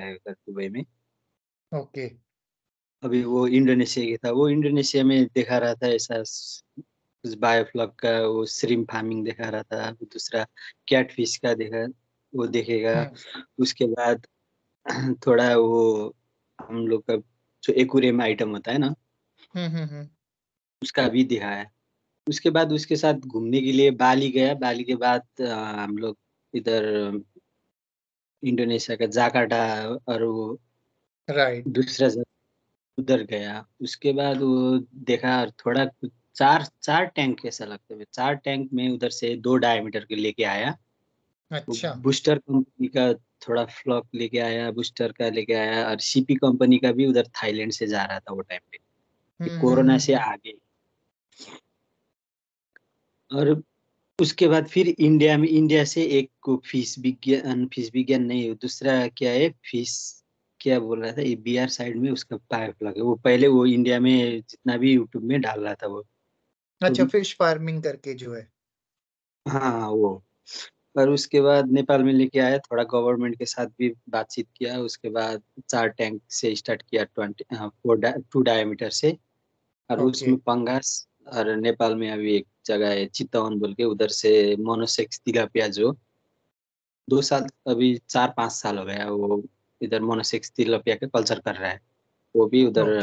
रहेगा दुबई में ओके अभी वो इंडोनेशिया की था वो इंडोनेशिया में दिखा रहा था ऐसा उस बायोफ्लॉक का वो श्रीम फार्मिंग दिखा रहा था दूसरा कैट फिश का देखा वो देखेगा हाँ। उसके बाद थोड़ा वो हम लोग का जो एकम आइटम होता है ना हम्म, हम्म, हम्म। उसका भी दिखाया उसके बाद उसके साथ घूमने के लिए बाली गया बाली के बाद हम लोग इधर इंडोनेशिया का जाकाटा और वो राइट right. दूसरा उधर गया उसके बाद वो देखा और थोड़ा चार चार टैंक ऐसा लगते हुए चार टैंक में उधर से दो डायमीटर के लेके आया अच्छा बूस्टर कंपनी का थोड़ा फ्लॉक लेके आया बूस्टर का लेके आया और सीपी कंपनी का भी उधर थाईलैंड से जा रहा था वो टाइम पे कोरोना हम्म। से आगे और उसके बाद फिर इंडिया में इंडिया से एक को फीस विज्ञान फिश विज्ञान नहीं दूसरा क्या है फीस क्या बोल रहा था ये बिहार साइड में उसका पाइप लगे वो पहले वो इंडिया में जितना भी यूट्यूब में डाल रहा था वो अच्छा तो फिश फार्मिंग करके जो है हाँ वो पर उसके बाद नेपाल में लेके आया थोड़ा गवर्नमेंट के साथ भी बातचीत किया उसके बाद चार टैंक से स्टार्ट किया ट्वेंटी टू डायमीटर से और okay. उसमें पंगास और नेपाल में अभी एक जगह है चितवन बोल के उधर से मोनोसेक्स प्याज जो दो साल अभी चार पाँच साल हो गया वो इधर मोनोसेक्स प्याज का कल्चर कर रहा है वो भी उधर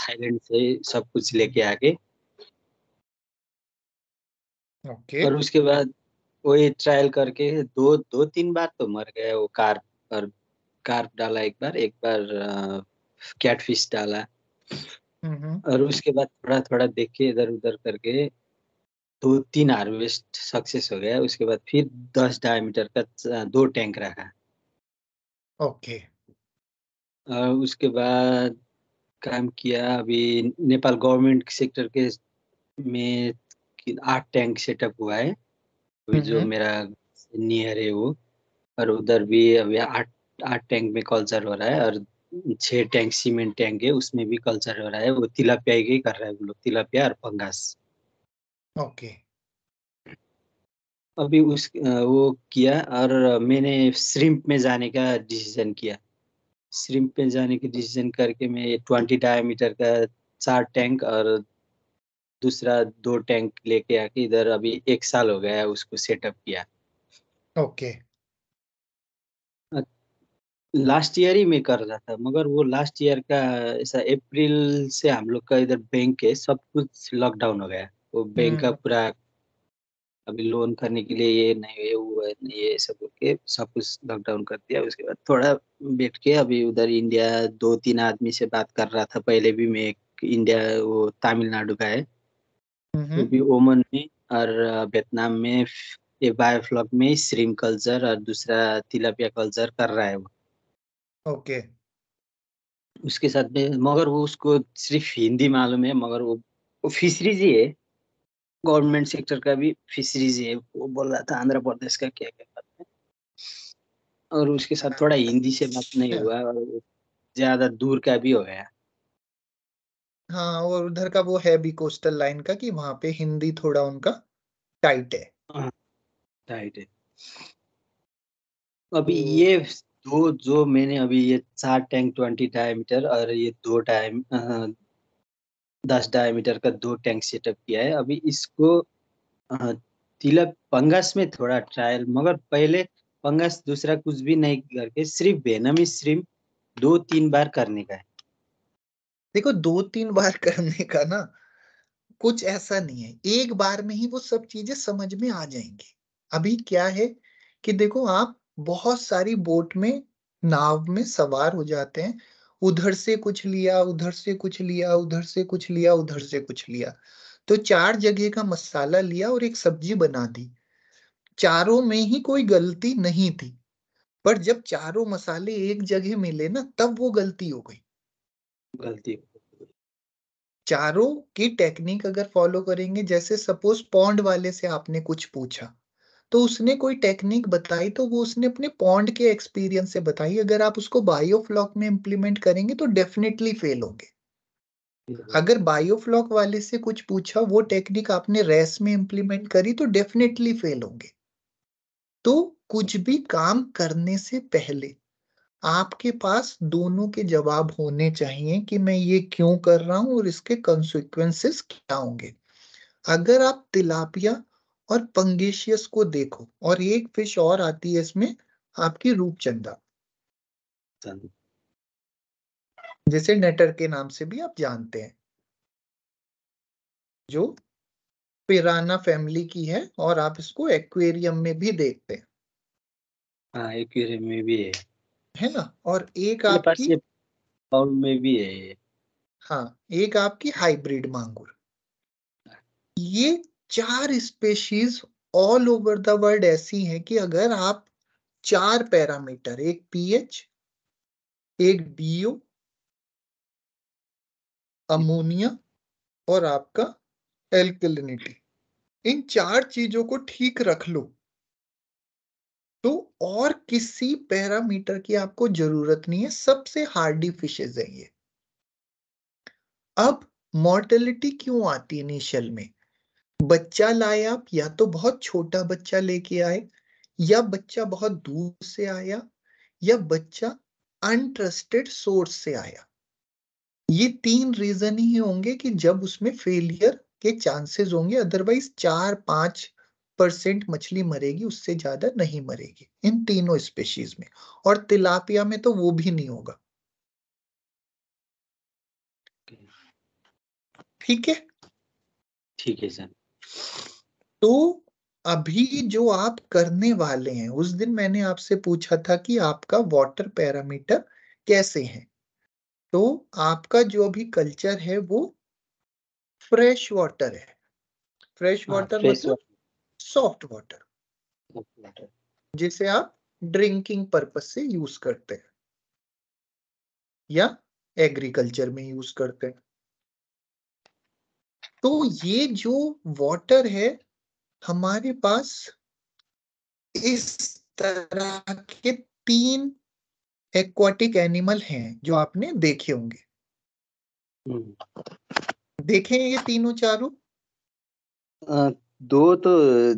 थाईलैंड से सब कुछ लेके आके ओके और उसके बाद वही ट्रायल करके दो दो तीन बार तो मर गया वो कार और कार्प डाला एक बार एक बार कैटफिश डाला हम्म। और उसके बाद थोड़ा थोड़ा देख के इधर उधर करके दो तीन हार्वेस्ट सक्सेस हो गया उसके बाद फिर दस डायमीटर का दो टैंक रखा ओके और उसके बाद काम किया अभी नेपाल गवर्नमेंट सेक्टर के में आठ टैंक सेटअप हुआ है अभी जो हम्म। मेरा नियर है वो और उधर भी अभी आठ आठ टैंक में कल्चर हो रहा है और छह टैंक सीमेंट टैंक है उसमें भी कल्चर हो रहा है वो तिलापिया ही कर रहा है वो लोग तिलापिया और पंगास ओके okay. अभी उस वो किया और मैंने श्रिम्प में जाने का डिसीजन किया श्रिम्प में जाने के डिसीजन करके मैं ट्वेंटी डायमीटर का चार टैंक और दूसरा दो टैंक लेके आके इधर अभी एक साल हो गया उसको सेटअप किया ओके okay. लास्ट ईयर ही मैं कर रहा था मगर वो लास्ट ईयर का ऐसा अप्रैल से हम लोग का इधर बैंक है सब कुछ लॉकडाउन हो गया वो बैंक का हम्म। पूरा अभी लोन करने के लिए ये नहीं ये वो है नहीं ये सब करके सब कुछ लॉकडाउन कर दिया उसके बाद थोड़ा बैठ के अभी उधर इंडिया दो तीन आदमी से बात कर रहा था पहले भी मैं एक इंडिया वो तमिलनाडु का है हम्म। वो भी ओमन में और वियतनाम में ये बायोफ्लॉक में श्रीम कल्चर और दूसरा तिलपिया कल्चर कर रहा है वो ओके उसके साथ में मगर वो उसको सिर्फ हिंदी मालूम है मगर वो वो फिशरीज ही है गवर्नमेंट सेक्टर का भी फिशरीज है वो बोल रहा था आंध्र प्रदेश का क्या क्या बात है और उसके साथ थोड़ा हिंदी से बात नहीं हाँ। हुआ और ज्यादा दूर का भी हो गया हाँ और उधर का वो है भी कोस्टल लाइन का कि वहां पे हिंदी थोड़ा उनका टाइट है हाँ, टाइट है अभी तो ये दो तो जो मैंने अभी ये चार टैंक ट्वेंटी डायमीटर और ये दो टाइम दस डायमीटर का दो टैंक सेटअप किया है अभी इसको तिलक पंगस में थोड़ा ट्रायल मगर पहले पंगस दूसरा कुछ भी नहीं करके सिर्फ बेनमी स्ट्रीम दो तीन बार करने का है देखो दो तीन बार करने का ना कुछ ऐसा नहीं है एक बार में ही वो सब चीजें समझ में आ जाएंगी अभी क्या है कि देखो आप बहुत सारी बोट में नाव में सवार हो जाते हैं उधर से कुछ लिया उधर से कुछ लिया उधर से कुछ लिया उधर से कुछ लिया तो चार जगह का मसाला लिया और एक सब्जी बना दी चारों में ही कोई गलती नहीं थी पर जब चारों मसाले एक जगह मिले ना तब वो गलती हो गई गलती चारों की टेक्निक अगर फॉलो करेंगे जैसे सपोज पॉन्ड वाले से आपने कुछ पूछा तो उसने कोई टेक्निक बताई तो वो उसने अपने पॉन्ड के एक्सपीरियंस से बताई अगर आप उसको बायोफ्लॉक में इम्प्लीमेंट करेंगे तो डेफिनेटली फेल होंगे अगर बायोफ्लॉक वाले से कुछ पूछा वो टेक्निक आपने रेस में इम्प्लीमेंट करी तो डेफिनेटली फेल होंगे तो कुछ भी काम करने से पहले आपके पास दोनों के जवाब होने चाहिए कि मैं ये क्यों कर रहा हूं और इसके कॉन्सिक्वेंसेस क्या होंगे अगर आप तिलापिया और पंगेशियस को देखो और एक फिश और आती है इसमें आपकी रूपचंदा जिसे नेटर के नाम से भी आप जानते हैं जो पिराना फैमिली की है और आप इसको एक्वेरियम में भी देखते हैं आ, हाँ, एक्वेरियम में भी है है ना और एक आपकी और में भी है हाँ एक आपकी हाइब्रिड मांगुर ये चार species all over the world ऐसी हैं कि अगर आप चार पैरामीटर एक पीएच एक डीओ अमोनिया और आपका एल्कलिनिटी इन चार चीजों को ठीक रख लो तो और किसी पैरामीटर की आपको जरूरत नहीं है सबसे हार्डी फिशेज है ये अब मोर्टेलिटी क्यों आती है इनिशियल में बच्चा लाए आप या तो बहुत छोटा बच्चा लेके आए या बच्चा बहुत दूर से आया या बच्चा अनट्रस्टेड सोर्स से आया ये तीन रीजन ही होंगे कि जब उसमें फेलियर के चांसेस होंगे अदरवाइज चार पांच परसेंट मछली मरेगी उससे ज्यादा नहीं मरेगी इन तीनों स्पेशीज में और तिलापिया में तो वो भी नहीं होगा ठीक है ठीक है सर तो अभी जो आप करने वाले हैं उस दिन मैंने आपसे पूछा था कि आपका वाटर पैरामीटर कैसे है तो आपका जो अभी कल्चर है वो फ्रेश वाटर है फ्रेश वाटर हाँ, मतलब सॉफ्ट वाटर जिसे आप ड्रिंकिंग पर्पज से यूज करते हैं या एग्रीकल्चर में यूज करते हैं तो ये जो वाटर है हमारे पास इस तरह के तीन एक्वाटिक एनिमल हैं जो आपने देखे होंगे हम्म। देखे ये तीनों चारों दो तो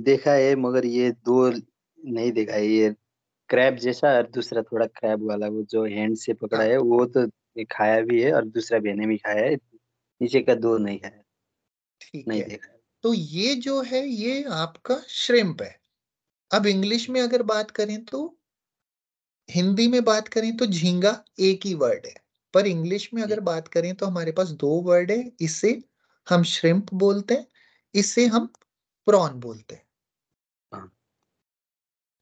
देखा है मगर ये दो नहीं देखा है ये क्रैब जैसा और दूसरा थोड़ा क्रैब वाला वो जो हैंड से पकड़ा है वो तो खाया भी है और दूसरा बहने भी खाया है नीचे का दो नहीं खाया ठीक है तो ये जो है ये आपका श्रिम्प है अब इंग्लिश में अगर बात करें तो हिंदी में बात करें तो झींगा एक ही वर्ड है पर इंग्लिश में अगर बात करें तो हमारे पास दो वर्ड है इससे हम श्रिम्प बोलते हैं इससे हम प्रॉन बोलते हैं हाँ।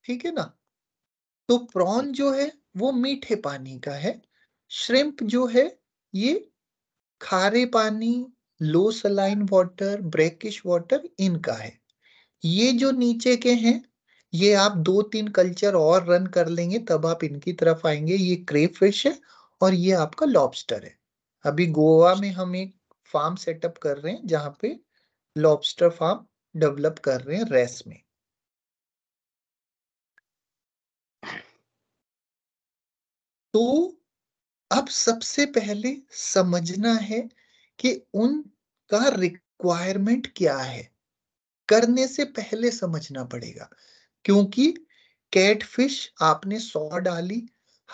ठीक है ना तो प्रॉन जो है वो मीठे पानी का है श्रिम्प जो है ये खारे पानी low saline water brackish water इनका है ये जो नीचे के हैं ये आप दो तीन कल्चर और रन कर लेंगे तब आप इनकी तरफ आएंगे ये क्रे फिश है और ये आपका लॉबस्टर है अभी गोवा में हम एक फार्म सेटअप कर रहे हैं जहां पे लॉबस्टर फार्म डेवलप कर रहे हैं रेस में तो अब सबसे पहले समझना है कि उनका रिक्वायरमेंट क्या है करने से पहले समझना पड़ेगा क्योंकि कैटफिश आपने सौ डाली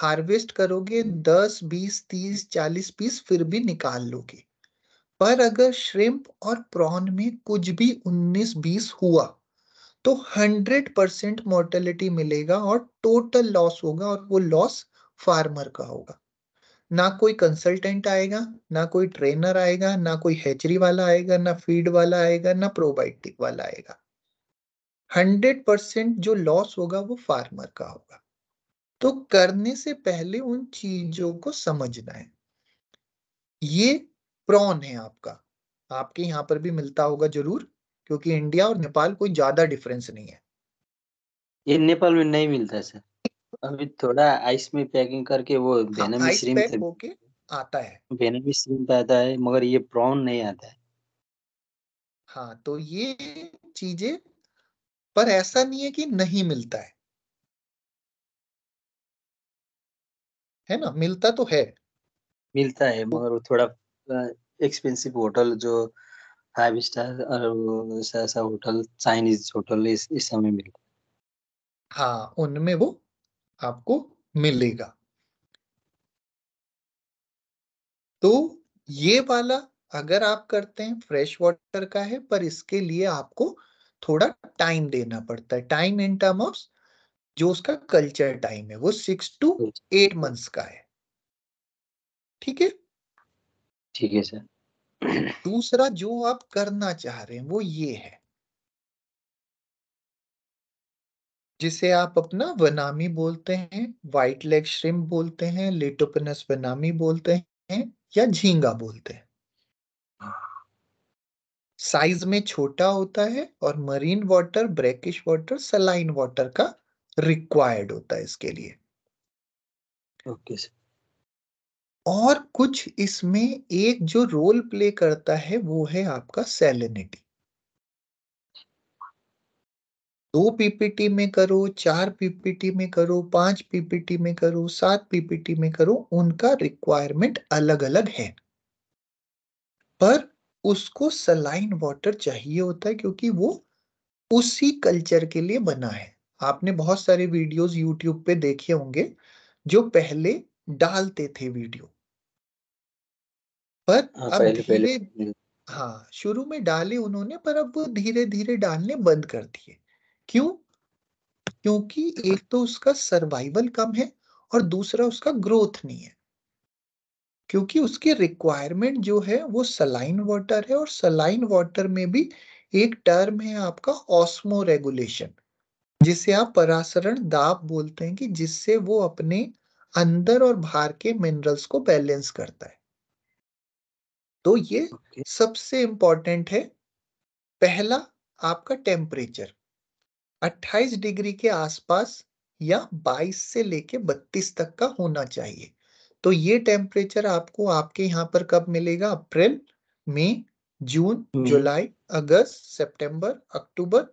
हार्वेस्ट करोगे दस बीस तीस चालीस पीस फिर भी निकाल लोगे पर अगर श्रिम्प और प्रॉन में कुछ भी उन्नीस बीस हुआ तो हंड्रेड परसेंट मोर्टेलिटी मिलेगा और टोटल लॉस होगा और वो लॉस फार्मर का होगा ना कोई कंसल्टेंट आएगा ना कोई ट्रेनर आएगा ना कोई हैचरी वाला आएगा ना फीड वाला आएगा ना प्रोबायोटिक वाला आएगा हंड्रेड परसेंट जो लॉस होगा वो फार्मर का होगा तो करने से पहले उन चीजों को समझना है ये प्रॉन है आपका आपके यहां पर भी मिलता होगा जरूर क्योंकि इंडिया और नेपाल कोई ज्यादा डिफरेंस नहीं है ये नेपाल में नहीं मिलता है सर अभी थोड़ा आइस में पैकिंग करके वो हाँ, वेनम आइस पैक होके आता है वेनम श्रिम्प आता है मगर ये प्रॉन नहीं आता है हाँ तो ये चीजें पर ऐसा नहीं है कि नहीं मिलता है है ना मिलता तो है मिलता है तो मगर वो थोड़ा एक्सपेंसिव होटल जो फाइव स्टार और ऐसा ऐसा होटल चाइनीज होटल इस इस समय मिलता है हाँ उनमें वो आपको मिलेगा तो ये वाला अगर आप करते हैं फ्रेश वाटर का है पर इसके लिए आपको थोड़ा टाइम देना पड़ता है टाइम इन टर्म ऑफ जो उसका कल्चर टाइम है वो सिक्स टू एट मंथ्स का है ठीक है ठीक है सर दूसरा जो आप करना चाह रहे हैं वो ये है जिसे आप अपना वनामी बोलते हैं वाइट लेग श्रिम बोलते हैं लिटोपनस वनामी बोलते हैं या झींगा बोलते हैं साइज में छोटा होता है और marine water brackish water saline water का रिक्वायर्ड होता है इसके लिए ओके okay. और कुछ इसमें एक जो रोल प्ले करता है वो है आपका सेलिनिटी दो पीपीटी में करो चार पीपीटी में करो पांच पीपीटी में करो सात पीपीटी में करो उनका रिक्वायरमेंट अलग अलग है पर उसको सलाइन वाटर चाहिए होता है क्योंकि वो उसी कल्चर के लिए बना है आपने बहुत सारे वीडियोस यूट्यूब पे देखे होंगे जो पहले डालते थे वीडियो पर हाँ, अब धीरे हाँ शुरू में डाले उन्होंने पर अब वो धीरे धीरे डालने बंद कर दिए क्यों क्योंकि एक तो उसका सर्वाइवल कम है और दूसरा उसका ग्रोथ नहीं है क्योंकि उसकी रिक्वायरमेंट जो है वो सलाइन वाटर है और सलाइन वाटर में भी एक टर्म है आपका ऑस्मो रेगुलेशन जिसे आप परासरण दाब बोलते हैं कि जिससे वो अपने अंदर और बाहर के मिनरल्स को बैलेंस करता है तो ये okay. सबसे इंपॉर्टेंट है पहला आपका टेम्परेचर 28 डिग्री के आसपास या 22 से लेके 32 तक का होना चाहिए तो ये टेम्परेचर आपको आपके यहाँ पर कब मिलेगा अप्रैल मई जून जुलाई अगस्त सितंबर अक्टूबर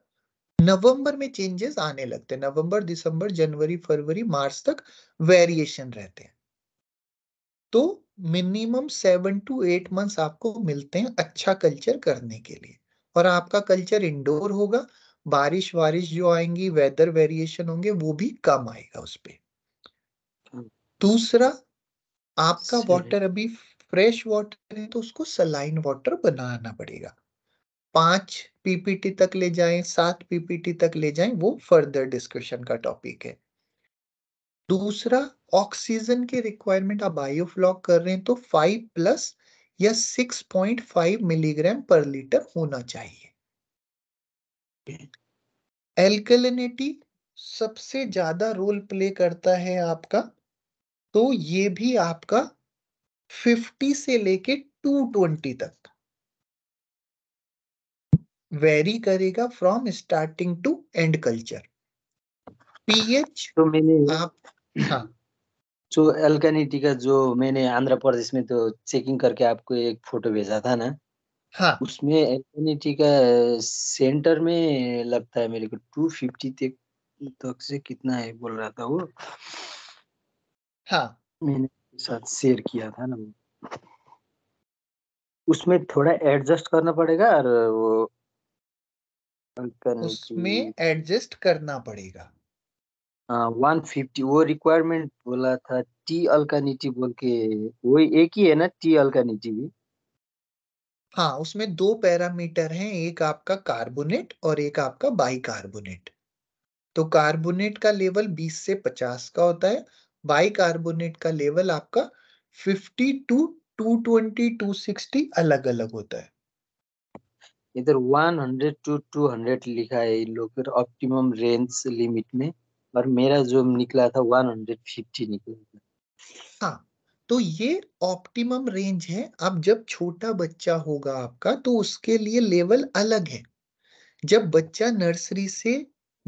नवंबर में चेंजेस आने लगते हैं नवंबर दिसंबर जनवरी फरवरी मार्च तक वेरिएशन रहते हैं तो minimum seven to eight months आपको मिलते हैं अच्छा कल्चर करने के लिए और आपका कल्चर इंडोर होगा बारिश वारिश जो आएंगी वेदर वेरिएशन होंगे वो भी कम आएगा उस पर हम्म। दूसरा आपका वाटर अभी फ्रेश वाटर है तो उसको सलाइन वाटर बनाना पड़ेगा पांच पीपीटी तक ले जाएं सात पीपीटी तक ले जाएं वो फर्दर डिस्कशन का टॉपिक है दूसरा ऑक्सीजन के रिक्वायरमेंट आप बायोफ्लॉक कर रहे हैं तो फाइव प्लस या सिक्स पॉइंट फाइव मिलीग्राम पर लीटर होना चाहिए सकते हैं एल्कलिनिटी सबसे ज्यादा रोल प्ले करता है आपका तो ये भी आपका 50 से लेके 220 तक वेरी करेगा from starting to end culture pH तो मैंने आप हाँ जो तो एल्कनिटी का जो मैंने आंध्र प्रदेश में तो चेकिंग करके आपको एक फोटो भेजा था ना हाँ। उसमें एंथोनी का सेंटर में लगता है मेरे को 250 तक तक से कितना है बोल रहा था वो हाँ मैंने साथ शेयर किया था ना उसमें थोड़ा एडजस्ट करना पड़ेगा और वो उसमें एडजस्ट करना पड़ेगा वन हाँ, फिफ्टी वो रिक्वायरमेंट बोला था टी अल्कानिटी बोल के वो एक ही है ना टी अल्कानिटी भी हाँ उसमें दो पैरामीटर हैं एक आपका कार्बोनेट और एक आपका बाइकार्बोनेट तो कार्बोनेट का लेवल 20 से 50 का होता है बाइकार्बोनेट का लेवल आपका 50 टू 220 260 अलग अलग होता है इधर 100 टू 200 लिखा है इन लोग ऑप्टिमम रेंज लिमिट में और मेरा जो निकला था 150 निकला था हाँ तो ये ऑप्टिमम रेंज है अब जब छोटा बच्चा होगा आपका तो उसके लिए लेवल अलग है जब बच्चा नर्सरी से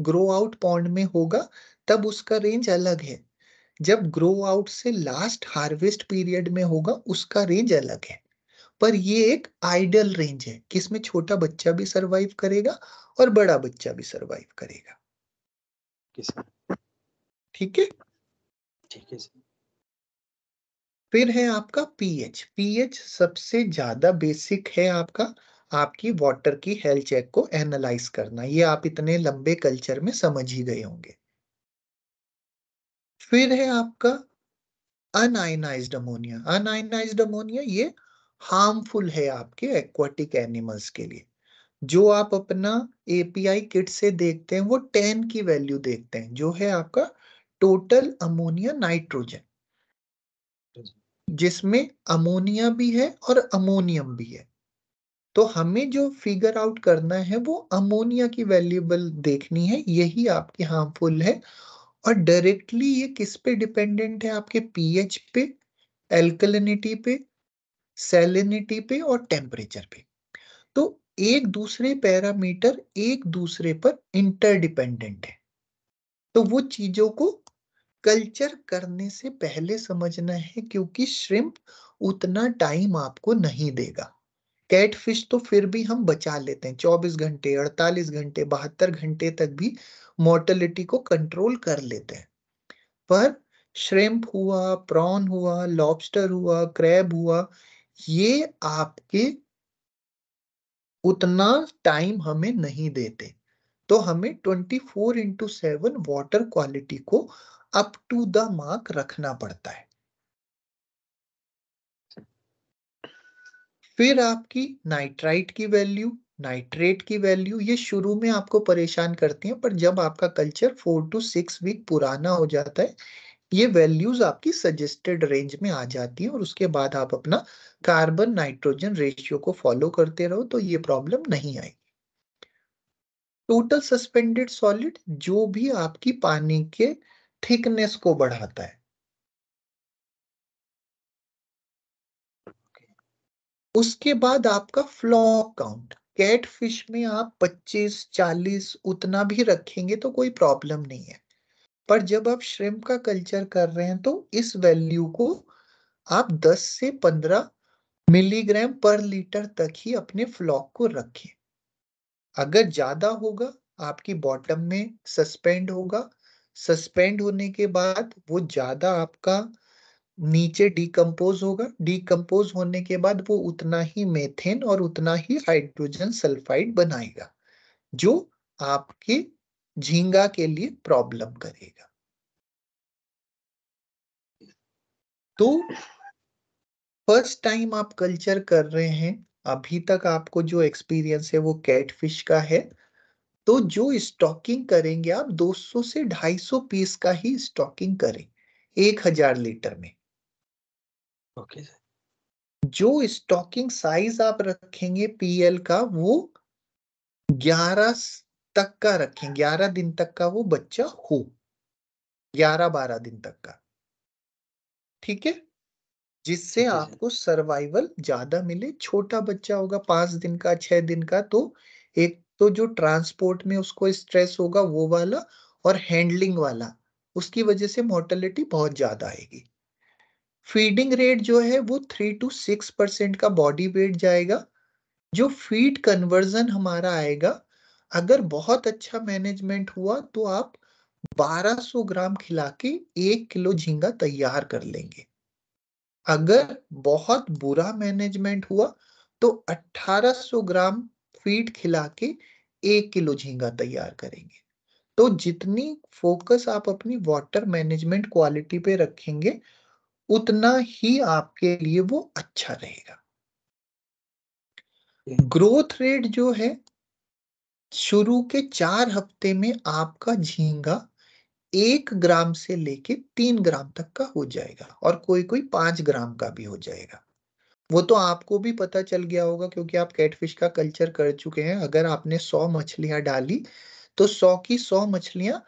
ग्रो आउट पॉन्ड में होगा तब उसका रेंज अलग है जब ग्रो आउट से लास्ट हार्वेस्ट पीरियड में होगा उसका रेंज अलग है पर ये एक आइडल रेंज है किसमें छोटा बच्चा भी सरवाइव करेगा और बड़ा बच्चा भी सरवाइव करेगा ठीक है ठीक है फिर है आपका पीएच पीएच सबसे ज्यादा बेसिक है आपका आपकी वाटर की हेल्थ चेक को एनालाइज करना ये आप इतने लंबे कल्चर में समझ ही गए होंगे फिर है आपका अनआयनाइज्ड अमोनिया अनआयनाइज्ड अमोनिया ये हार्मफुल है आपके एक्वाटिक एनिमल्स के लिए जो आप अपना एपीआई किट से देखते हैं वो टेन की वैल्यू देखते हैं जो है आपका टोटल अमोनिया नाइट्रोजन जिसमें अमोनिया भी है और अमोनियम भी है तो हमें जो फिगर आउट करना है वो अमोनिया की वैल्यूबल देखनी है यही आपकी हार्मफुल है और डायरेक्टली ये किस पे डिपेंडेंट है आपके पीएच पे एल्कलिनिटी पे सेलिनिटी पे और टेम्परेचर पे तो एक दूसरे पैरामीटर एक दूसरे पर इंटरडिपेंडेंट है तो वो चीजों को कल्चर करने से पहले समझना है क्योंकि श्रिम्प उतना टाइम आपको नहीं देगा कैट फिश तो फिर भी हम बचा लेते हैं 24 घंटे 48 घंटे बहत्तर घंटे तक भी मोर्टलिटी को कंट्रोल कर लेते हैं पर श्रिम्प हुआ प्रॉन हुआ लॉबस्टर हुआ क्रैब हुआ ये आपके उतना टाइम हमें नहीं देते तो हमें 24 four into seven water quality को अप टू द मार्क रखना पड़ता है फिर आपकी नाइट्राइट की वैल्यू नाइट्रेट की वैल्यू ये शुरू में आपको परेशान करती हैं पर जब आपका culture four to six week पुराना हो जाता है ये वैल्यूज आपकी सजेस्टेड रेंज में आ जाती हैं और उसके बाद आप अपना कार्बन नाइट्रोजन रेशियो को फॉलो करते रहो तो ये प्रॉब्लम नहीं आएगी टोटल सस्पेंडेड सॉलिड जो भी आपकी पानी के थिकनेस को बढ़ाता है उसके बाद आपका फ्लॉक काउंट कैट फिश में आप 25, 40 उतना भी रखेंगे तो कोई प्रॉब्लम नहीं है पर जब आप श्रिम का कल्चर कर रहे हैं तो इस वैल्यू को आप 10 से 15 मिलीग्राम पर लीटर तक ही अपने फ्लॉक को रखें अगर ज्यादा होगा आपकी बॉटम में सस्पेंड होगा सस्पेंड होने के बाद वो ज्यादा आपका नीचे डीकम्पोज होगा डीकम्पोज होने के बाद वो उतना ही मेथेन और उतना ही हाइड्रोजन सल्फाइड बनाएगा जो आपके झींगा के लिए प्रॉब्लम करेगा तो फर्स्ट टाइम आप कल्चर कर रहे हैं अभी तक आपको जो एक्सपीरियंस है वो कैटफिश का है तो जो स्टॉकिंग करेंगे आप 200 से 250 पीस का ही स्टॉकिंग करें 1000 लीटर में ओके जो स्टॉकिंग साइज आप रखेंगे पीएल का वो 11 तक का रखें 11 दिन तक का वो बच्चा हो 11-12 दिन तक का ठीक है जिससे आपको सर्वाइवल ज्यादा मिले छोटा बच्चा होगा पांच दिन का छह दिन का तो एक तो जो ट्रांसपोर्ट में उसको स्ट्रेस होगा वो वाला और हैंडलिंग वाला उसकी वजह से मोर्टेलिटी बहुत ज्यादा आएगी फीडिंग रेट जो है वो थ्री टू सिक्स परसेंट का बॉडी वेट जाएगा जो फीड कन्वर्जन हमारा आएगा अगर बहुत अच्छा मैनेजमेंट हुआ तो आप 1200 ग्राम खिला के एक किलो झींगा तैयार कर लेंगे अगर बहुत बुरा मैनेजमेंट हुआ तो 1800 ग्राम फीड खिला के एक किलो झींगा तैयार करेंगे तो जितनी फोकस आप अपनी वाटर मैनेजमेंट क्वालिटी पे रखेंगे उतना ही आपके लिए वो अच्छा रहेगा ग्रोथ रेट जो है शुरू के चार हफ्ते में आपका झींगा एक ग्राम से लेके तीन ग्राम तक का हो जाएगा और कोई कोई पांच ग्राम का भी हो जाएगा वो तो आपको भी पता चल गया होगा क्योंकि आप कैटफिश का कल्चर कर चुके हैं अगर आपने सौ मछलियां डाली तो सौ की सौ मछलियां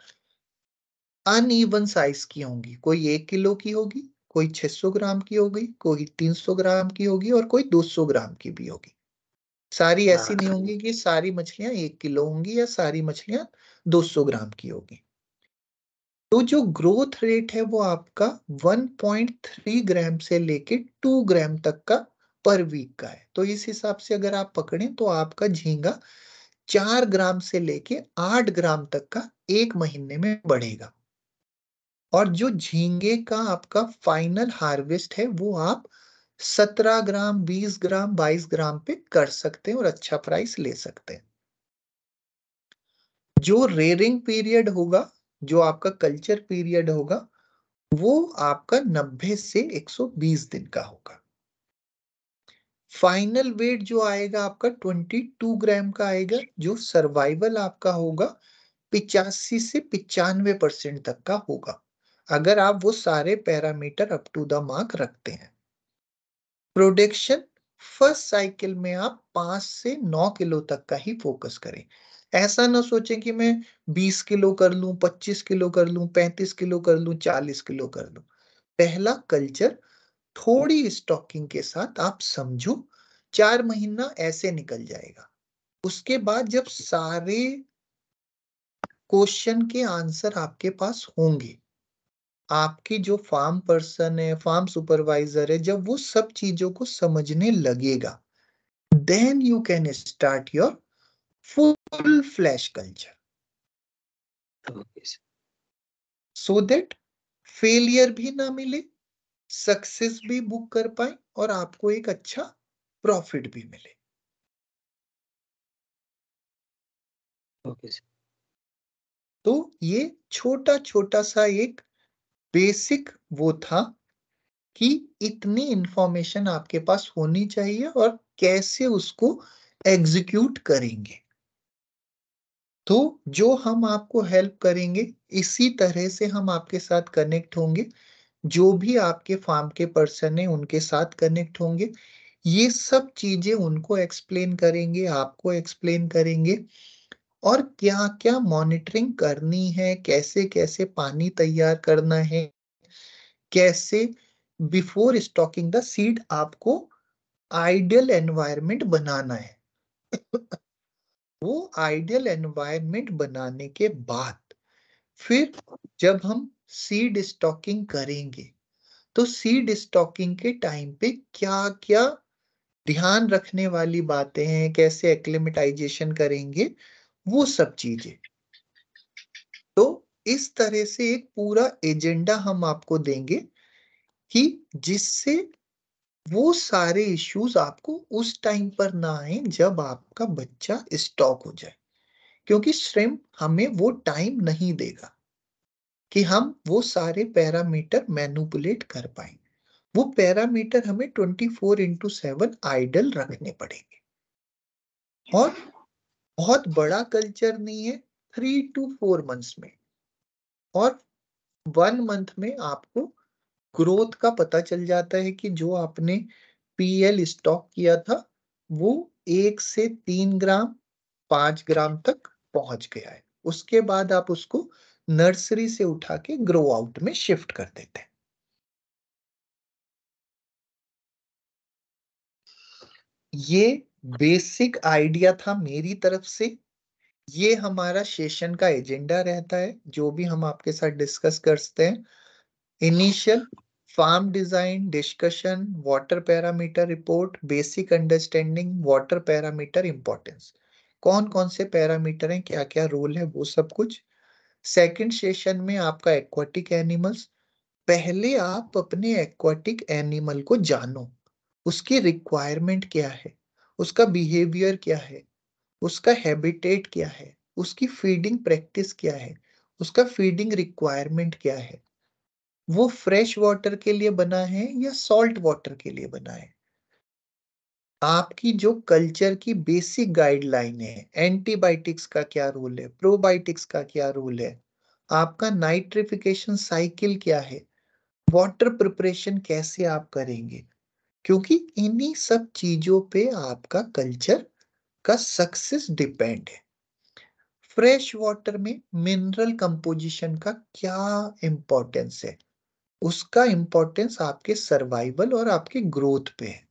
अनइवन साइज की होंगी कोई एक किलो की होगी कोई 600 ग्राम की होगी कोई 300 ग्राम की होगी और कोई 200 ग्राम की भी होगी सारी हाँ, ऐसी नहीं हाँ। होंगी कि सारी मछलियां एक किलो होंगी या सारी मछलियां 200 ग्राम की होगी तो जो ग्रोथ रेट है वो आपका 1.3 ग्राम से लेके 2 ग्राम तक का पर वीक का है तो इस हिसाब से अगर आप पकड़ें तो आपका झींगा चार ग्राम से लेके आठ ग्राम तक का एक महीने में बढ़ेगा और जो झींगे का आपका फाइनल हार्वेस्ट है वो आप सत्रह ग्राम बीस ग्राम बाईस ग्राम पे कर सकते हैं और अच्छा प्राइस ले सकते हैं जो रेयरिंग पीरियड होगा जो आपका कल्चर पीरियड होगा वो आपका 90 से 120 दिन का होगा फाइनल वेट जो आएगा आपका 22 ग्राम का आएगा जो सर्वाइवल आपका होगा पिचासी से पिचानवे परसेंट तक का होगा अगर आप वो सारे parameter up to the mark रखते हैं प्रोडक्शन फर्स्ट साइकिल में आप पांच से नौ किलो तक का ही फोकस करें ऐसा ना सोचें कि मैं बीस किलो कर लूं पच्चीस किलो कर लूं पैंतीस किलो कर लूं चालीस किलो कर लूं पहला कल्चर थोड़ी स्टॉकिंग के साथ आप समझो चार महीना ऐसे निकल जाएगा उसके बाद जब सारे क्वेश्चन के आंसर आपके पास होंगे आपकी जो फार्म पर्सन है फार्म सुपरवाइजर है जब वो सब चीजों को समझने लगेगा then you can start your full flash culture so that failure भी ना मिले सक्सेस भी बुक कर पाए और आपको एक अच्छा प्रॉफिट भी मिले ओके okay. तो ये छोटा छोटा सा एक बेसिक वो था कि इतनी इंफॉर्मेशन आपके पास होनी चाहिए और कैसे उसको एग्जीक्यूट करेंगे तो जो हम आपको हेल्प करेंगे इसी तरह से हम आपके साथ कनेक्ट होंगे जो भी आपके फार्म के पर्सन है उनके साथ कनेक्ट होंगे ये सब चीजें उनको एक्सप्लेन करेंगे आपको एक्सप्लेन करेंगे और क्या क्या मॉनिटरिंग करनी है कैसे कैसे पानी तैयार करना है कैसे बिफोर स्टॉकिंग द सीड आपको आइडियल एनवायरनमेंट बनाना है वो आइडियल एनवायरनमेंट बनाने के बाद फिर जब हम सीड स्टॉकिंग करेंगे तो सीड स्टॉकिंग के टाइम पे क्या क्या ध्यान रखने वाली बातें हैं कैसे एक्लिमेटाइजेशन करेंगे वो सब चीजें तो इस तरह से एक पूरा एजेंडा हम आपको देंगे कि जिससे वो सारे इश्यूज आपको उस टाइम पर ना आए जब आपका बच्चा स्टॉक हो जाए क्योंकि श्रिम हमें वो टाइम नहीं देगा कि हम वो सारे पैरामीटर मैनुपुलेट कर पाए वो पैरामीटर हमें 24 फोर इंटू सेवन आइडल रखने पड़ेंगे और बहुत बड़ा कल्चर नहीं है थ्री टू फोर मंथ्स में और वन मंथ में आपको ग्रोथ का पता चल जाता है कि जो आपने पीएल स्टॉक किया था वो एक से तीन ग्राम पांच ग्राम तक पहुंच गया है उसके बाद आप उसको नर्सरी से उठा के ग्रो आउट में शिफ्ट कर देते हैं ये बेसिक आइडिया था मेरी तरफ से ये हमारा सेशन का एजेंडा रहता है जो भी हम आपके साथ डिस्कस करते हैं initial farm design discussion water parameter report basic understanding water parameter importance कौन कौन से पैरामीटर हैं क्या क्या रोल है वो सब कुछ सेकंड सेशन में आपका एक्वाटिक एनिमल्स पहले आप अपने एक्वाटिक एनिमल को जानो उसकी रिक्वायरमेंट क्या है उसका बिहेवियर क्या है उसका हैबिटेट क्या है उसकी फीडिंग प्रैक्टिस क्या है उसका फीडिंग रिक्वायरमेंट क्या है वो फ्रेश वाटर के लिए बना है या सॉल्ट वाटर के लिए बना है आपकी जो कल्चर की बेसिक गाइडलाइन है एंटीबायोटिक्स का क्या रोल है प्रोबायोटिक्स का क्या रोल है आपका नाइट्रिफिकेशन साइकिल क्या है वाटर प्रिपरेशन कैसे आप करेंगे क्योंकि इन्हीं सब चीजों पे आपका कल्चर का सक्सेस डिपेंड है फ्रेश वाटर में मिनरल कंपोजिशन का क्या इंपॉर्टेंस है उसका इम्पोर्टेंस आपके सर्वाइवल और आपके ग्रोथ पे है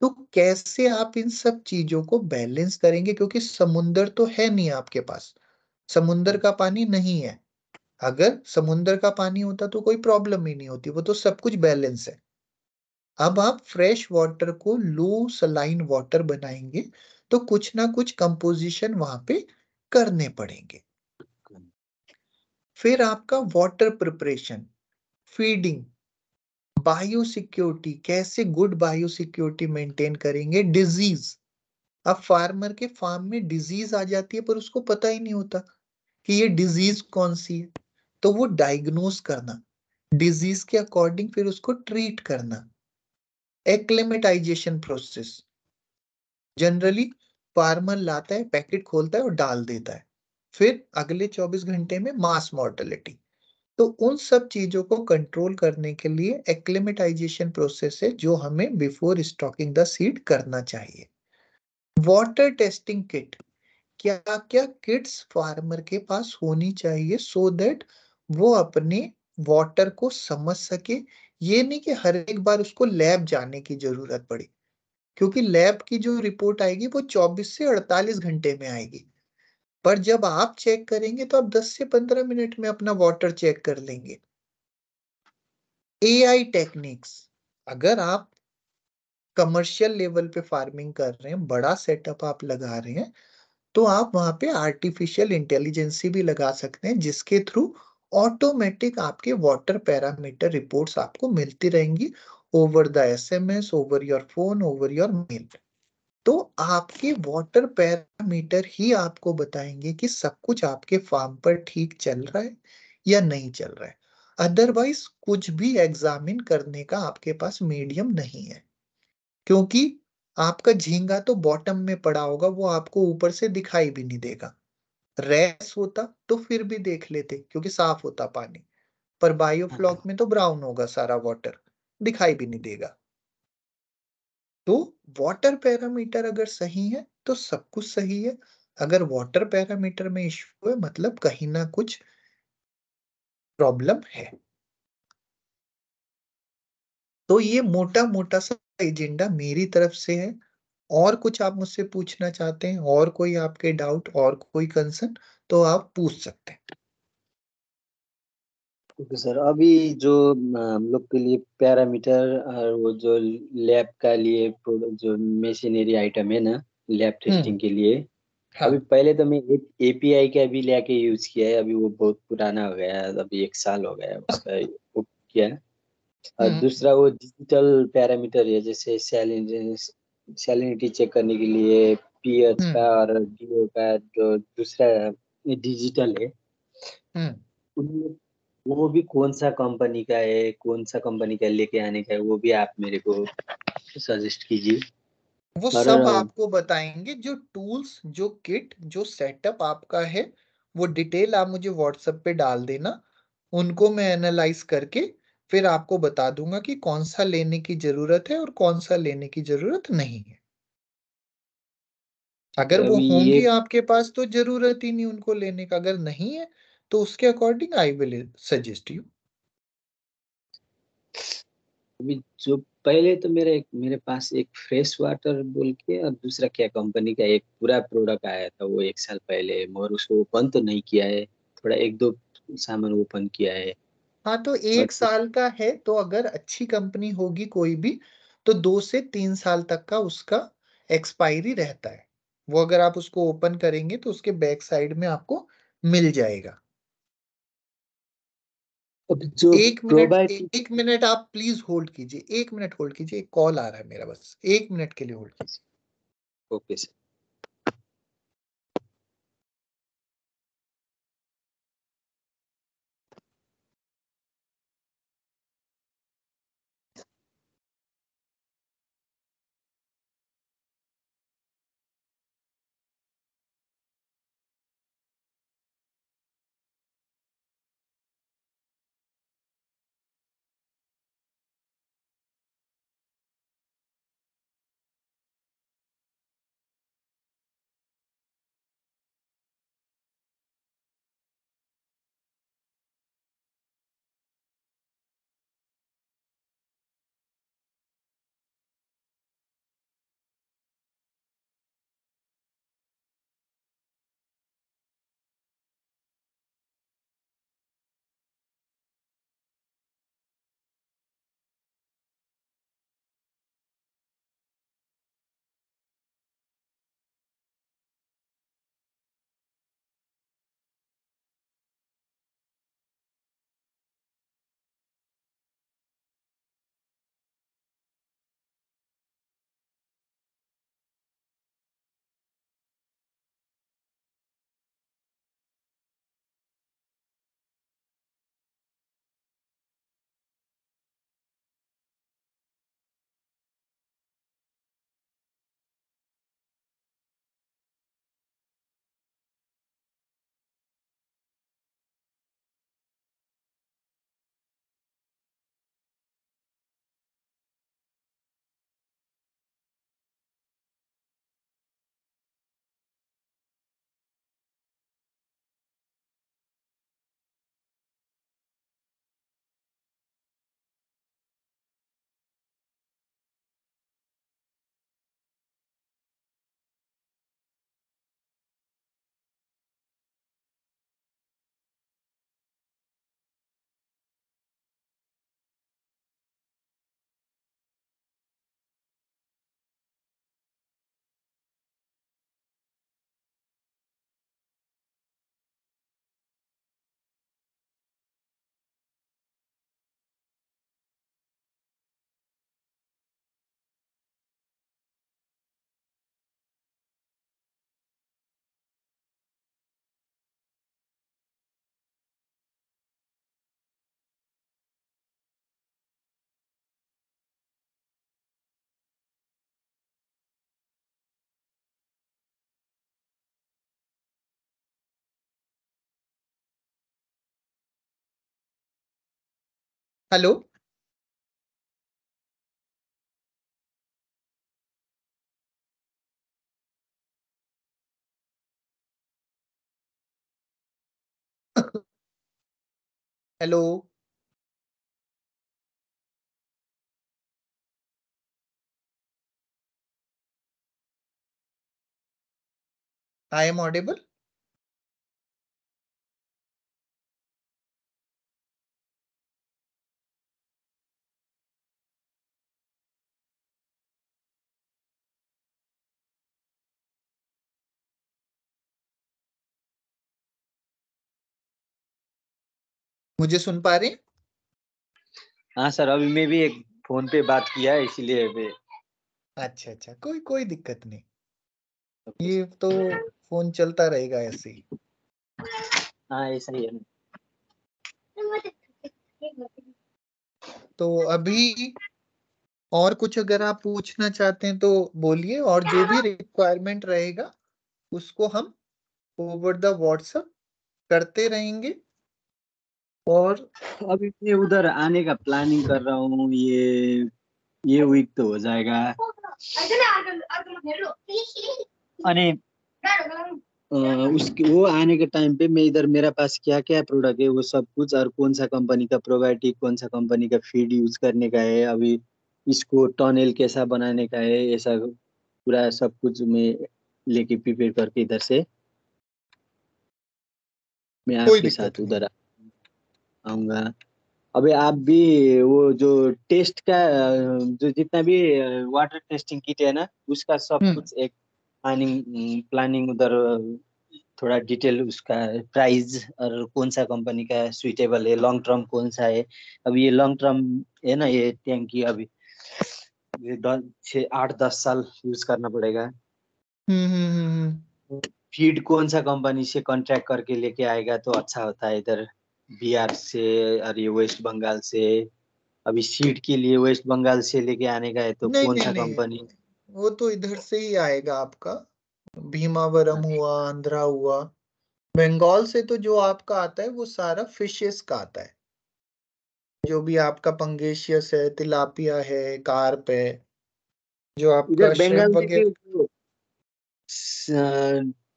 तो कैसे आप इन सब चीजों को बैलेंस करेंगे क्योंकि समुंदर तो है नहीं आपके पास समुंदर का पानी नहीं है अगर समुंदर का पानी होता तो कोई प्रॉब्लम ही नहीं होती वो तो सब कुछ बैलेंस है अब आप फ्रेश वाटर को लो सलाइन वाटर बनाएंगे तो कुछ ना कुछ कंपोजिशन वहां पे करने पड़ेंगे फिर आपका water preparation feeding biosecurity कैसे गुड बायो सिक्योरिटी मेंटेन करेंगे डिजीज अब फार्मर के फार्म में डिजीज आ जाती है पर उसको पता ही नहीं होता कि ये डिजीज कौन सी है तो वो डायग्नोज करना डिजीज के अकॉर्डिंग फिर उसको ट्रीट करना एक्लेमेटाइजेशन प्रोसेस जनरली फार्मर लाता है पैकेट खोलता है और डाल देता है फिर अगले 24 घंटे में मास मॉर्टेलिटी तो उन सब चीजों को कंट्रोल करने के लिए एक्लेमेटाइजेशन प्रोसेस है जो हमें बिफोर स्टॉकिंग द सीड करना चाहिए वाटर टेस्टिंग किट क्या क्या किट्स फार्मर के पास होनी चाहिए सो so दैट वो अपने वाटर को समझ सके ये नहीं कि हर एक बार उसको लैब जाने की जरूरत पड़े क्योंकि लैब की जो रिपोर्ट आएगी वो 24 से 48 घंटे में आएगी पर जब आप चेक करेंगे तो आप 10 से 15 मिनट में अपना वाटर चेक कर लेंगे एआई टेक्निक्स अगर आप कमर्शियल लेवल पे फार्मिंग कर रहे हैं बड़ा सेटअप आप लगा रहे हैं तो आप वहां पे आर्टिफिशियल इंटेलिजेंसी भी लगा सकते हैं जिसके थ्रू ऑटोमेटिक आपके वाटर पैरामीटर रिपोर्ट्स आपको मिलती रहेंगी over the SMS, over your phone over your mail तो आपके वाटर पैरामीटर ही आपको बताएंगे कि सब कुछ आपके फार्म पर ठीक चल रहा है या नहीं चल रहा है अदरवाइज कुछ भी एग्जामिन करने का आपके पास मीडियम नहीं है क्योंकि आपका झींगा तो बॉटम में पड़ा होगा वो आपको ऊपर से दिखाई भी नहीं देगा रेस होता तो फिर भी देख लेते क्योंकि साफ होता पानी पर बायोफ्लॉक हाँ, हाँ। में तो ब्राउन होगा सारा वाटर दिखाई भी नहीं देगा तो वाटर पैरामीटर अगर सही है तो सब कुछ सही है अगर वाटर पैरामीटर में इश्यू है मतलब कहीं ना कुछ प्रॉब्लम है तो ये मोटा मोटा सा एजेंडा मेरी तरफ से है और कुछ आप मुझसे पूछना चाहते हैं और कोई आपके डाउट और कोई कंसर्न तो आप पूछ सकते हैं ओके सर अभी जो हम लोग के लिए पैरामीटर और वो जो लैब का लिए जो मशीनरी आइटम है ना लैब हम्म। टेस्टिंग के लिए हाँ। अभी पहले तो मैं एपीआई का भी लेके यूज किया है अभी वो बहुत पुराना हो गया है अभी एक साल हो गया उसका अच्छा। वो किया और हम्म। दूसरा वो डिजिटल पैरामीटर है जैसे सैलिनिटी चेक करने के लिए पीएच हम्म। का और डीओ का जो दूसरा डिजिटल है वो भी कौन सा कंपनी का है कौन सा कंपनी का लेके आने का है वो भी आप मेरे को सजेस्ट कीजिए वो और, सब आपको बताएंगे जो टूल्स जो किट जो सेटअप आपका है वो डिटेल आप मुझे व्हाट्सएप पे डाल देना उनको मैं एनालाइज करके फिर आपको बता दूंगा कि कौन सा लेने की जरूरत है और कौन सा लेने की जरूरत नहीं है अगर वो होंगी आपके पास तो जरूरत ही नहीं उनको लेने का अगर नहीं है तो उसके according I will suggest you जो पहले तो मेरे मेरे पास एक फ्रेश वाटर बोल के और दूसरा क्या कंपनी का एक पूरा प्रोडक्ट आया था वो एक साल पहले मगर उसको ओपन तो नहीं किया है थोड़ा एक दो सामान ओपन किया है हाँ तो एक तो साल का है तो अगर अच्छी कंपनी होगी कोई भी तो दो से तीन साल तक का उसका एक्सपायरी रहता है वो अगर आप उसको ओपन करेंगे तो उसके बैक साइड में आपको मिल जाएगा अब जो एक मिनट एक मिनट आप प्लीज होल्ड कीजिए एक मिनट होल्ड कीजिए एक कॉल आ रहा है मेरा बस एक मिनट के लिए होल्ड कीजिए okay sir Hello Hello. I am audible. मुझे सुन पा रहे हाँ सर अभी मैं भी एक फोन पे बात किया है इसीलिए अच्छा अच्छा कोई कोई दिक्कत नहीं ये तो फोन चलता रहेगा ऐसे ही हाँ ऐसा ही है तो अभी और कुछ अगर आप पूछना चाहते हैं तो बोलिए और जो भी रिक्वायरमेंट रहेगा उसको हम ओवर द व्हाट्सएप करते रहेंगे और अभी मैं उधर आने का प्लानिंग कर रहा हूँ ये ये वीक तो हो जाएगा अने उसके वो आने के टाइम पे मैं इधर मेरा पास क्या क्या प्रोडक्ट है वो सब कुछ और कौन सा कंपनी का प्रोबायोटिक कौन सा कंपनी का फीड यूज करने का है अभी इसको टनल कैसा बनाने का है ऐसा पूरा सब कुछ मैं लेके प्रिपेयर करके इधर से मैं आपके साथ उधर आ आऊँगा। अबे आप भी वो जो टेस्ट का जो जितना भी वाटर टेस्टिंग किट है ना, उसका सब हम्म। कुछ एक प्लानिंग प्लानिंग उधर थोड़ा डिटेल उसका प्राइस और कौन-सा कंपनी का सूटेबल है, लॉन्ग टर्म कौन-सा है। अभी ये लॉन्ग टर्म है ना ये टैंकी अभी ये आठ दस साल यूज़ करना पड़ेगा। फीड कौन-सा कंपनी से कॉन्ट्रैक्ट करके लेके आएगा तो अच्छा होता है इधर। बिहार से अरे वेस्ट बंगाल से अभी सीट के लिए वेस्ट बंगाल से लेके आने का है तो नहीं, कौन नहीं, सा कंपनी वो तो इधर से ही आएगा आपका भीमावरम अच्छा। हुआ आंध्रा हुआ बंगाल से तो जो आपका आता है वो सारा फिशेस का आता है जो भी आपका पंगेशियस है तिलापिया है कार्प है जो आपका बंगाल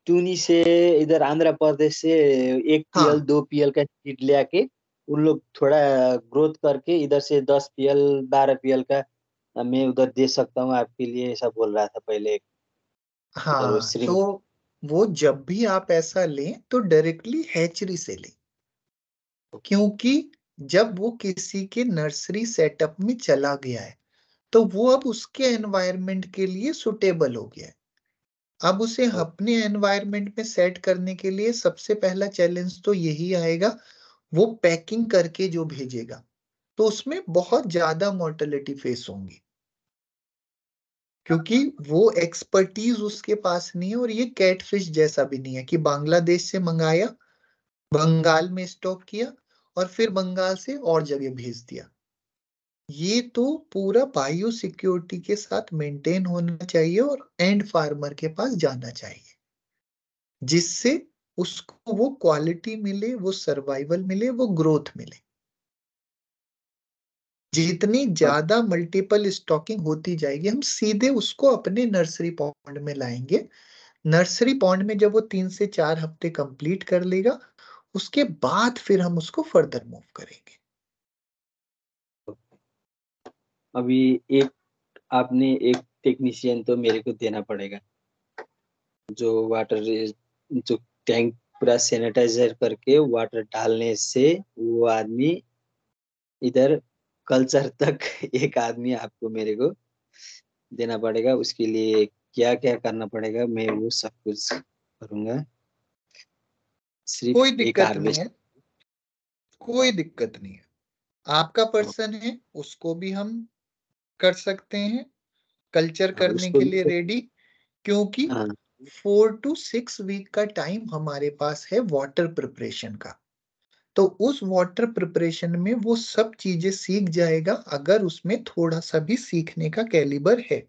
टूनी से इधर आंध्र प्रदेश से एक हाँ. पीएल दो पीएल का सीड ले आके उन लोग थोड़ा ग्रोथ करके इधर से दस पीएल बारह पीएल का मैं उधर दे सकता हूँ आपके लिए ऐसा बोल रहा था पहले हाँ तो वो जब भी आप ऐसा लें तो डायरेक्टली हैचरी e से लें क्योंकि जब वो किसी के नर्सरी सेटअप में चला गया है तो वो अब उसके एनवायरमेंट के लिए सुटेबल हो गया है अब उसे अपने एनवायरमेंट में सेट करने के लिए सबसे पहला चैलेंज तो यही आएगा वो पैकिंग करके जो भेजेगा तो उसमें बहुत ज्यादा मोर्टेलिटी फेस होंगी क्योंकि वो एक्सपर्टीज उसके पास नहीं है और ये कैटफिश जैसा भी नहीं है कि बांग्लादेश से मंगाया बंगाल में स्टॉक किया और फिर बंगाल से और जगह भेज दिया ये तो पूरा बायो सिक्योरिटी के साथ मेंटेन होना चाहिए और एंड फार्मर के पास जाना चाहिए जिससे उसको वो क्वालिटी मिले वो सर्वाइवल मिले वो ग्रोथ मिले जितनी ज्यादा मल्टीपल स्टॉकिंग होती जाएगी हम सीधे उसको अपने नर्सरी पॉन्ड में लाएंगे नर्सरी पॉन्ड में जब वो तीन से चार हफ्ते कंप्लीट कर लेगा उसके बाद फिर हम उसको फर्दर मूव करेंगे अभी एक आपने एक टेक्नीशियन तो मेरे को देना पड़ेगा जो वाटर जो टैंक पूरा सैनिटाइजर करके वाटर डालने से वो आदमी इधर कल्चर तक एक आदमी आपको मेरे को देना पड़ेगा उसके लिए क्या क्या करना पड़ेगा मैं वो सब कुछ करूंगा कोई दिक्कत नहीं है कोई दिक्कत नहीं है आपका पर्सन हाँ। है उसको भी हम कर सकते हैं कल्चर हाँ, करने के लिए रेडी क्योंकि हाँ। फोर टू सिक्स वीक का टाइम हमारे पास है वाटर प्रिपरेशन का तो उस वाटर प्रिपरेशन में वो सब चीजें सीख जाएगा अगर उसमें थोड़ा सा भी सीखने का कैलिबर है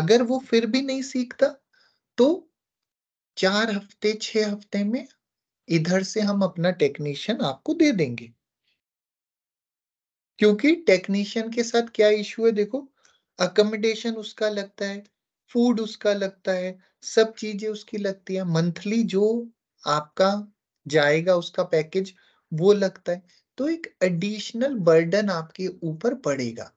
अगर वो फिर भी नहीं सीखता तो चार हफ्ते छह हफ्ते में इधर से हम अपना टेक्नीशियन आपको दे देंगे क्योंकि टेक्नीशियन के साथ क्या इश्यू है देखो अकोमोडेशन उसका लगता है फूड उसका लगता है सब चीजें उसकी लगती है मंथली जो आपका जाएगा उसका पैकेज वो लगता है तो एक एडिशनल बर्डन आपके ऊपर पड़ेगा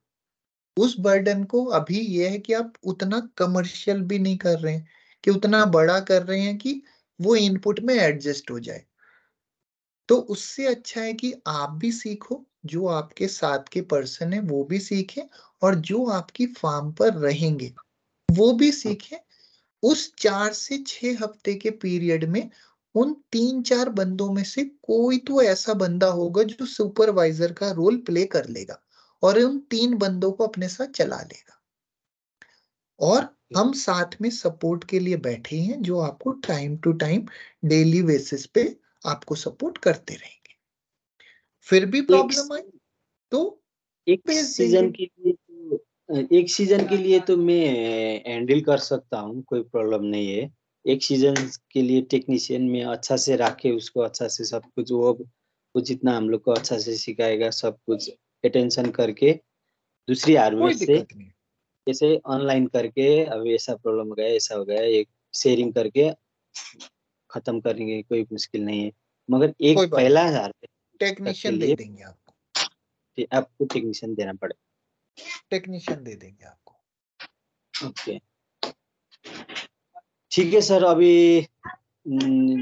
उस बर्डन को अभी यह है कि आप उतना कमर्शियल भी नहीं कर रहे हैं कि उतना बड़ा कर रहे हैं कि वो इनपुट में एडजस्ट हो जाए तो उससे अच्छा है कि आप भी सीखो जो आपके साथ के पर्सन है वो भी सीखे और जो आपकी फार्म पर रहेंगे वो भी हाँ। सीखे उस चार से छह हफ्ते के पीरियड में उन तीन चार बंदों में से कोई तो ऐसा बंदा होगा जो सुपरवाइजर का रोल प्ले कर लेगा और उन तीन बंदों को अपने साथ चला लेगा और हम साथ में सपोर्ट के लिए बैठे हैं जो आपको time to time daily basis पे आपको सपोर्ट करते रहेंगे फिर भी प्रॉब्लम आई तो एक सीजन के लिए तो, एक सीजन के लिए तो मैं हैंडल कर सकता हूँ कोई प्रॉब्लम नहीं है एक सीजन के लिए टेक्नीशियन में अच्छा से रखे उसको अच्छा से सब कुछ वो वो जितना हम लोग को अच्छा से सिखाएगा सब कुछ अटेंशन करके दूसरी आर्मी से जैसे ऑनलाइन करके अब ऐसा प्रॉब्लम हो गया ऐसा हो गया एक शेयरिंग करके खत्म करेंगे कोई मुश्किल नहीं है मगर एक पहला हजार टेक्नीशियन दे देंगे आपको आपको टेक्नीशियन देना पड़ेगा टेक्नीशियन दे देंगे आपको ओके ठीक है सर अभी हम्म,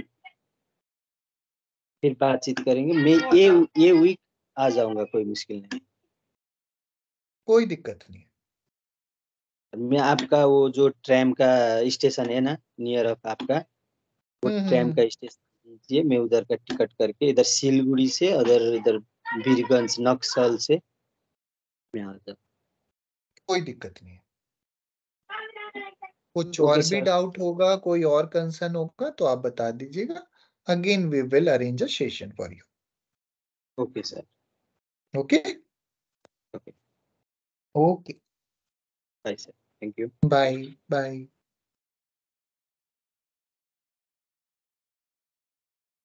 फिर बातचीत करेंगे मैं ये ये वीक आ जाऊंगा कोई मुश्किल नहीं कोई दिक्कत नहीं मैं आपका वो जो ट्रैम का स्टेशन है ना नियर ऑफ आपका ट्रेन हम्म, हम्म। का स्टेशन लीजिए मैं उधर का टिकट करके इधर सिलगुड़ी से उधर इधर बीरगंज नक्सल से मैं आता कोई दिक्कत नहीं कुछ कुछ और भी डाउट होगा कोई और कंसर्न होगा तो आप बता दीजिएगा again we will arrange a session for you okay sir okay okay okay bye sir thank you bye bye